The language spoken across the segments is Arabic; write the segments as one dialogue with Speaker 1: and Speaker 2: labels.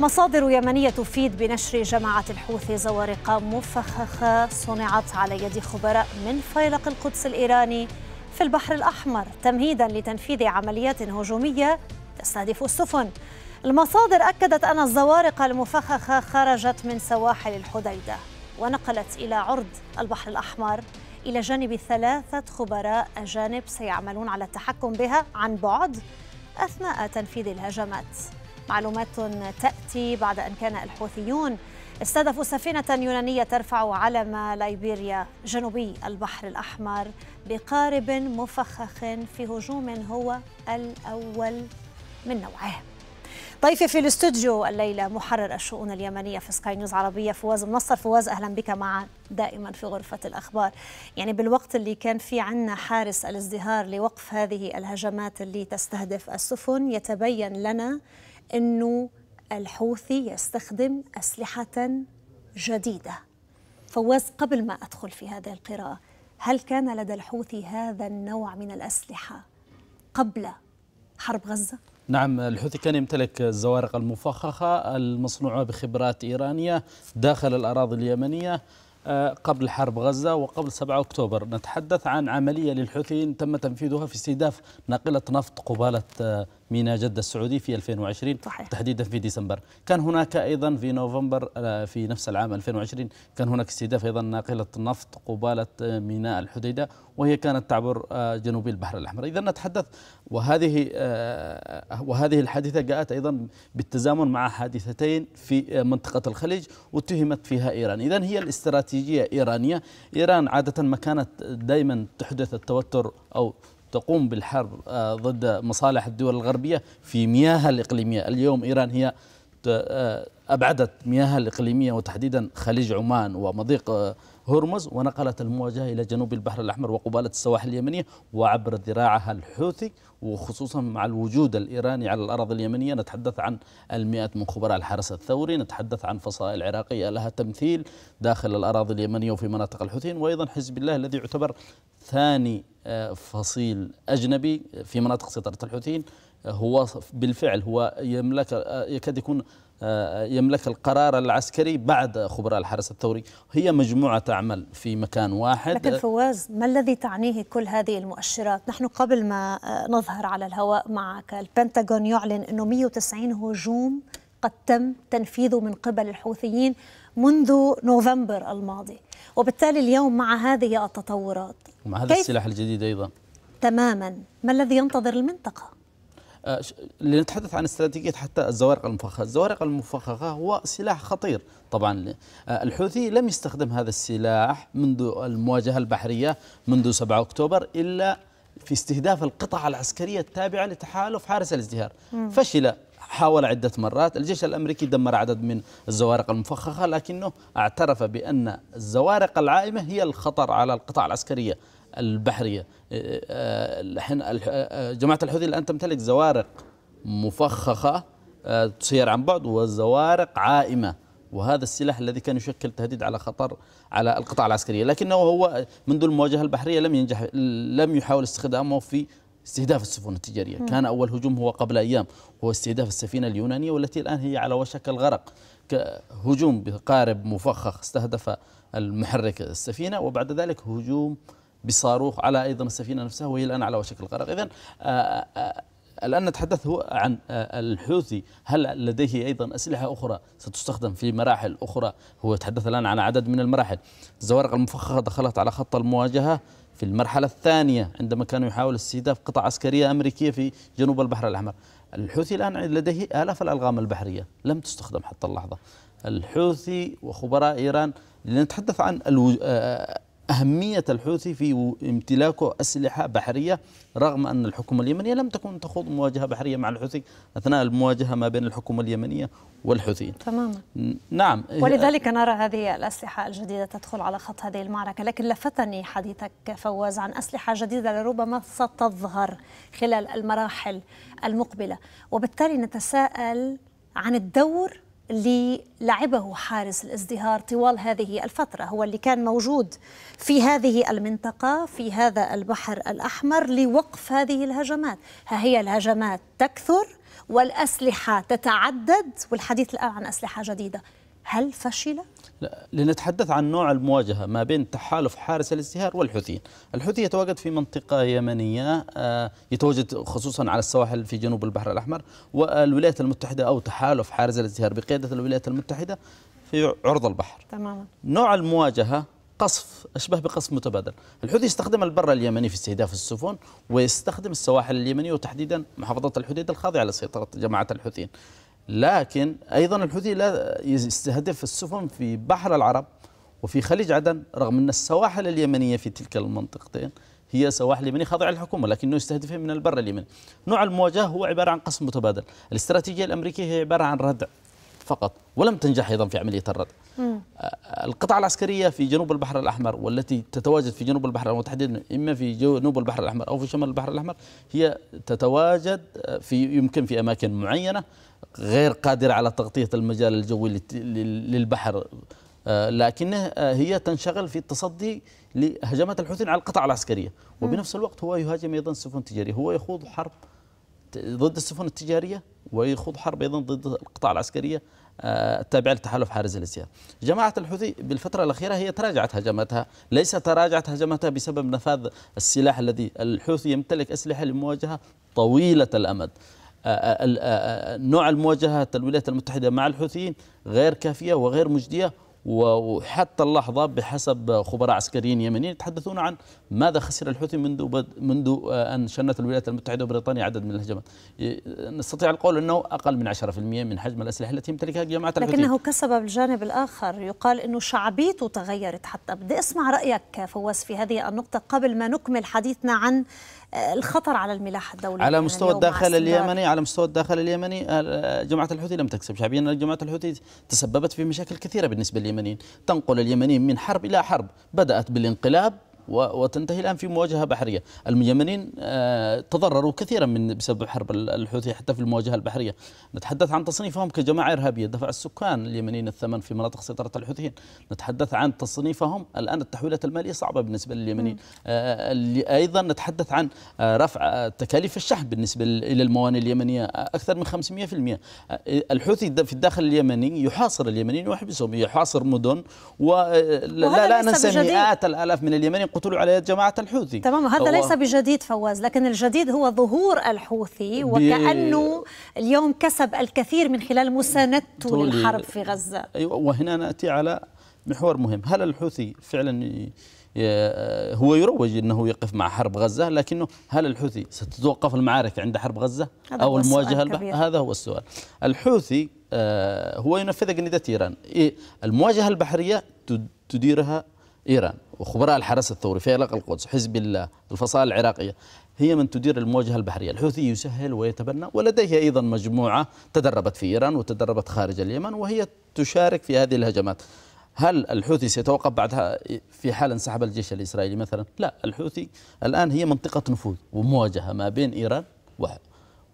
Speaker 1: مصادر يمنية تفيد بنشر جماعة الحوثي زوارق مفخخة صنعت على يد خبراء من فيلق القدس الإيراني في البحر الأحمر تمهيدا لتنفيذ عمليات هجومية تستهدف السفن المصادر أكدت أن الزوارق المفخخة خرجت من سواحل الحديدة ونقلت إلى عرض البحر الأحمر إلى جانب ثلاثة خبراء أجانب سيعملون على التحكم بها عن بعد أثناء تنفيذ الهجمات معلومات تأتي بعد أن كان الحوثيون استهدفوا سفينة يونانية ترفع علم ليبيريا جنوبي البحر الأحمر بقارب مفخخ في هجوم هو الأول من نوعه ضيفي في الاستوديو الليله محرر الشؤون اليمنيه في سكاي نيوز عربيه فواز منصر فواز اهلا بك معا دائما في غرفه الاخبار يعني بالوقت اللي كان في عنا حارس الازدهار لوقف هذه الهجمات اللي تستهدف السفن يتبين لنا أنه الحوثي يستخدم أسلحة جديدة فواز قبل ما أدخل في هذه القراءة هل كان لدى الحوثي هذا النوع من الأسلحة قبل حرب غزة؟
Speaker 2: نعم الحوثي كان يمتلك الزوارق المفخخة المصنوعة بخبرات إيرانية داخل الأراضي اليمنية آه، قبل حرب غزة وقبل 7 أكتوبر نتحدث عن عملية للحوثيين تم تنفيذها في استهداف ناقلة نفط قبالة آه، ميناء جدة السعودي في 2020 صحيح. تحديدا في ديسمبر كان هناك أيضا في نوفمبر آه، في نفس العام 2020 كان هناك استهداف أيضا ناقلة نفط قبالة آه، ميناء الحديدة وهي كانت تعبر آه، جنوبي البحر الأحمر إذا نتحدث وهذه وهذه الحادثة جاءت أيضا بالتزامن مع حادثتين في منطقة الخليج واتهمت فيها إيران إذا هي الاستراتيجية إيرانية إيران عادة ما كانت دائما تحدث التوتر أو تقوم بالحرب آه، ضد مصالح الدول الغربية في مياهها الإقليمية اليوم إيران هي آه، أبعدت مياهها الإقليمية وتحديدا خليج عمان ومضيق آه، هرمز ونقلت المواجهة إلى جنوب البحر الأحمر وقبالة السواحل اليمنية وعبر ذراعها الحوثي وخصوصا مع الوجود الإيراني على الأراضي اليمنية نتحدث عن المئات من خبراء الحرس الثوري نتحدث عن فصائل عراقية لها تمثيل داخل الأراضي اليمنية وفي مناطق الحوثيين وأيضا حزب الله الذي يعتبر ثاني آه، فصيل أجنبي في مناطق سيطرة الحوثيين هو بالفعل هو يملك آه، يكاد يكون آه، يملك القرار العسكري بعد خبراء الحرس الثوري هي مجموعة تعمل في مكان واحد لكن
Speaker 1: فواز ما الذي تعنيه كل هذه المؤشرات نحن قبل ما آه، نظهر على الهواء معك البنتاغون يعلن أنه 190 هجوم قد تم تنفيذه من قبل الحوثيين منذ نوفمبر الماضي وبالتالي اليوم مع هذه التطورات
Speaker 2: ومع هذا السلاح الجديد أيضا
Speaker 1: تماما ما الذي ينتظر المنطقة
Speaker 2: آه، لنتحدث عن استراتيجية حتى الزوارق المفخخة الزوارق المفخخة هو سلاح خطير طبعا آه، الحوثي لم يستخدم هذا السلاح منذ المواجهة البحرية منذ 7 أكتوبر إلا في استهداف القطع العسكرية التابعة لتحالف حارس الازدهار فشل حاول عدة مرات الجيش الأمريكي دمر عدد من الزوارق المفخخة لكنه اعترف بأن الزوارق العائمة هي الخطر على القطع العسكرية البحرية آه، آه، آه، جماعة الحوثي الآن تمتلك زوارق مفخخة تسير عن بعد وزوارق عائمة وهذا السلاح الذي كان يشكل تهديد على خطر على القطاع العسكرية لكنه هو منذ المواجهة البحرية لم ينجح لم يحاول استخدامه في استهداف السفن التجارية كان أول هجوم هو قبل أيام هو استهداف السفينة اليونانية والتي الآن هي على وشك الغرق هجوم بقارب مفخخ استهدف المحرك السفينة وبعد ذلك هجوم بصاروخ على ايضا السفينه نفسها وهي الان على وشك الغرق اذا آه، آه، الان نتحدث عن آه، الحوثي هل لديه ايضا اسلحه اخرى ستستخدم في مراحل اخرى هو يتحدث الان عن عدد من المراحل الزوارق المفخخه دخلت على خط المواجهه في المرحله الثانيه عندما كان يحاول استهداف قطع عسكريه امريكيه في جنوب البحر الاحمر الحوثي الان لديه الاف الالغام البحريه لم تستخدم حتى اللحظه الحوثي وخبراء ايران لنتحدث عن أهمية الحوثي في امتلاكه أسلحة بحرية رغم أن الحكومة اليمنية لم تكن تخوض مواجهة بحرية مع الحوثي أثناء المواجهة ما بين الحكومة اليمنية والحوثيين تماما نعم ولذلك
Speaker 1: نرى هذه الأسلحة الجديدة تدخل على خط هذه المعركة لكن لفتني حديثك فواز عن أسلحة جديدة لربما ستظهر خلال المراحل المقبلة وبالتالي نتساءل عن الدور اللي لعبه حارس الازدهار طوال هذه الفترة هو اللي كان موجود في هذه المنطقة في هذا البحر الأحمر لوقف هذه الهجمات ها هي الهجمات تكثر والأسلحة تتعدد والحديث الآن عن أسلحة جديدة هل فشل؟
Speaker 2: لنتحدث عن نوع المواجهة ما بين تحالف حارس الازدهار والحوثيين الحوثي يتواجد في منطقة يمنية آه، يتواجد خصوصا على السواحل في جنوب البحر الأحمر والولايات المتحدة أو تحالف حارس الازدهار بقيادة الولايات المتحدة في عرض البحر تماما نوع المواجهة قصف أشبه بقصف متبادل الحوثي يستخدم البر اليمني في استهداف السفن ويستخدم السواحل اليمنية وتحديدا محافظة الحديدة الخاضعة لسيطرة جماعة الحوثيين لكن أيضا الحوثي لا يستهدف السفن في بحر العرب وفي خليج عدن رغم أن السواحل اليمنية في تلك المنطقتين هي سواحل يمنية خاضعة للحكومة لكنه يستهدفها من البر اليمني نوع المواجهة هو عبارة عن قسم متبادل الاستراتيجية الأمريكية هي عبارة عن ردع فقط ولم تنجح أيضا في عملية الردع القطع العسكرية في جنوب البحر الأحمر والتي تتواجد في جنوب البحر وتحديدا إما في جنوب البحر الأحمر أو في شمال البحر الأحمر هي تتواجد في يمكن في أماكن معينة غير قادرة على تغطية المجال الجوي للبحر آه، لكنه آه، هي تنشغل في التصدي لهجمات الحوثيين على القطع العسكرية وبنفس الوقت هو يهاجم أيضا السفن التجارية هو يخوض حرب ضد السفن التجارية ويخوض حرب أيضا ضد القطع العسكرية التابعة آه، لتحالف حارز الاسياد. جماعة الحوثي بالفترة الأخيرة هي تراجعت هجماتها، ليس تراجعت هجماتها بسبب نفاذ السلاح الذي الحوثي يمتلك أسلحة لمواجهة طويلة الأمد. نوع المواجهات الولايات المتحدة مع الحوثيين غير كافية وغير مجدية وحتى اللحظة بحسب خبراء عسكريين يمنيين يتحدثون عن ماذا خسر الحوثي منذ بد... منذ أن شنت الولايات المتحدة وبريطانيا عدد من الهجمات نستطيع القول أنه أقل من 10% من حجم الأسلحة التي يمتلكها جماعة الحوثي لكنه
Speaker 1: كسب بالجانب الآخر يقال أنه شعبيته تغيرت حتى بدي أسمع رأيك فواز في هذه النقطة قبل ما نكمل حديثنا عن الخطر على الملاحه الدوليه على مستوى الداخل اليمني
Speaker 2: على مستوى الداخل اليمني آه، جماعه الحوثي لم تكسب شعبيا جماعه الحوثي تسببت في مشاكل كثيره بالنسبه لليمنيين تنقل اليمنيين من حرب الى حرب بدات بالانقلاب وتنتهي الآن في مواجهة بحرية اليمنيين آه، تضرروا كثيرا من بسبب حرب الحوثي حتى في المواجهة البحرية نتحدث عن تصنيفهم كجماعة إرهابية دفع السكان اليمنيين الثمن في مناطق سيطرة الحوثيين نتحدث عن تصنيفهم الآن التحويلات المالية صعبة بالنسبة لليمنيين آه، أيضا نتحدث عن رفع تكاليف الشحن بالنسبة إلى الموانئ اليمنية أكثر من 500% آه، الحوثي في الداخل اليمني يحاصر اليمنيين ويحبسهم يحاصر مدن ولا لا ننسى مئات الآلاف من اليمنيين قتلوا على يد جماعة الحوثي تمام هذا ليس
Speaker 1: بجديد فواز لكن الجديد هو ظهور الحوثي وكأنه اليوم كسب الكثير من خلال مساندته للحرب في غزة
Speaker 2: أيوة وهنا نأتي على محور مهم هل الحوثي فعلا آه، هو يروج انه يقف مع حرب غزه لكنه هل الحوثي ستتوقف المعارك عند حرب غزه او المواجهه البحريه هذا هو السؤال الحوثي آه، هو ينفذ اجنده ايران إيه، المواجهه البحريه تديرها ايران وخبراء الحرس الثوري فيلق القدس حزب الله الفصائل العراقية هي من تدير المواجهة البحرية الحوثي يسهل ويتبنى ولديه أيضا مجموعة تدربت في إيران وتدربت خارج اليمن وهي تشارك في هذه الهجمات هل الحوثي سيتوقف بعدها في حال انسحب الجيش الإسرائيلي مثلا؟ لا الحوثي الآن هي منطقة نفوذ ومواجهة ما بين إيران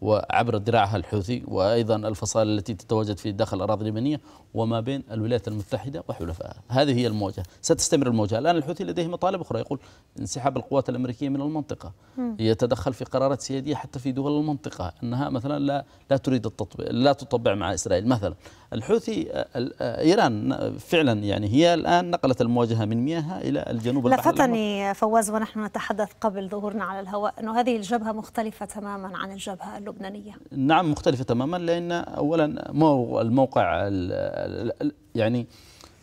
Speaker 2: وعبر ذراعها الحوثي وأيضا الفصائل التي تتواجد في داخل الأراضي اليمنية وما بين الولايات المتحدة وحلفائها هذه هي المواجهة ستستمر المواجهة الآن الحوثي لديه مطالب أخرى يقول انسحاب القوات الأمريكية من المنطقة يتدخل في قرارات سيادية حتى في دول المنطقة أنها مثلا لا لا تريد التطبيع لا تطبع مع إسرائيل مثلا الحوثي آه، آه، إيران فعلا يعني هي الآن نقلت المواجهة من مياها إلى الجنوب لفتني
Speaker 1: فواز ونحن نتحدث قبل ظهورنا على الهواء أنه هذه الجبهة مختلفة تماما عن الجبهة اللبنانية اللبنانية
Speaker 2: نعم مختلفة تماما لأن أولا الموقع يعني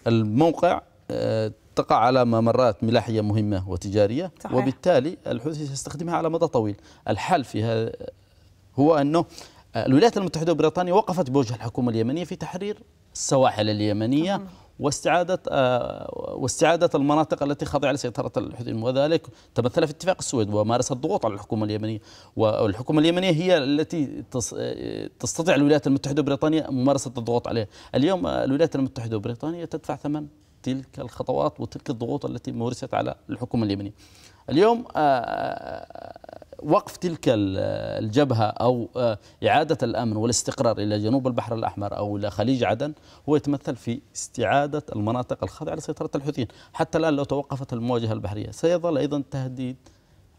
Speaker 2: الموقع آه، تقع على ممرات ملاحية مهمة وتجارية صحيح. وبالتالي الحوثي سيستخدمها على مدى طويل الحل في هذا هو أنه آه، الولايات المتحدة وبريطانيا وقفت بوجه الحكومة اليمنية في تحرير السواحل اليمنية واستعادة آه، واستعادة المناطق التي خاضعة لسيطرة الحوثيين وذلك تمثل في اتفاق السويد ومارس الضغوط على الحكومة اليمنية والحكومة اليمنية هي التي آه، تستطيع الولايات المتحدة وبريطانيا ممارسة الضغوط عليها اليوم الولايات المتحدة وبريطانيا تدفع ثمن تلك الخطوات وتلك الضغوط التي مورست على الحكومة اليمنية اليوم آه، وقف تلك الجبهة أو آه، إعادة الأمن والاستقرار إلى جنوب البحر الأحمر أو إلى خليج عدن هو يتمثل في استعادة المناطق الخاضعة لسيطرة الحوثيين حتى الآن لو توقفت المواجهة البحرية سيظل أيضا تهديد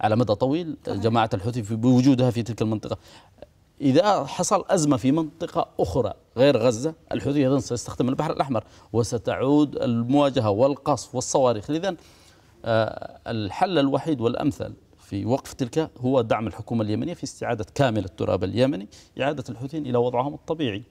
Speaker 2: على مدى طويل جماعة الحوثي بوجودها في تلك المنطقة إذا حصل أزمة في منطقة أخرى غير غزة الحوثي أيضا سيستخدم البحر الأحمر وستعود المواجهة والقصف والصواريخ لذا آه، الحل الوحيد والأمثل في وقف تلك هو دعم الحكومة اليمنية في استعادة كامل التراب اليمني إعادة الحوثيين إلى وضعهم الطبيعي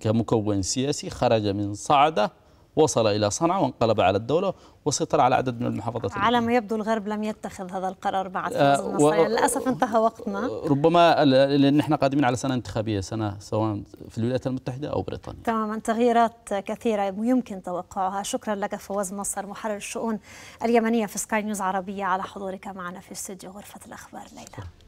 Speaker 2: كمكون سياسي خرج من صعده وصل إلى صنعاء وانقلب على الدولة وسيطر على عدد من المحافظات على
Speaker 1: ما يبدو الغرب لم يتخذ هذا القرار بعد آه و... للأسف انتهى وقتنا
Speaker 2: ربما لأن احنا قادمين على سنة انتخابية سنة سواء في الولايات المتحدة أو بريطانيا
Speaker 1: تماما تغييرات كثيرة يمكن توقعها شكرا لك فواز مصر محرر الشؤون اليمنية في سكاي نيوز عربية على حضورك معنا في استديو غرفة الأخبار ليلى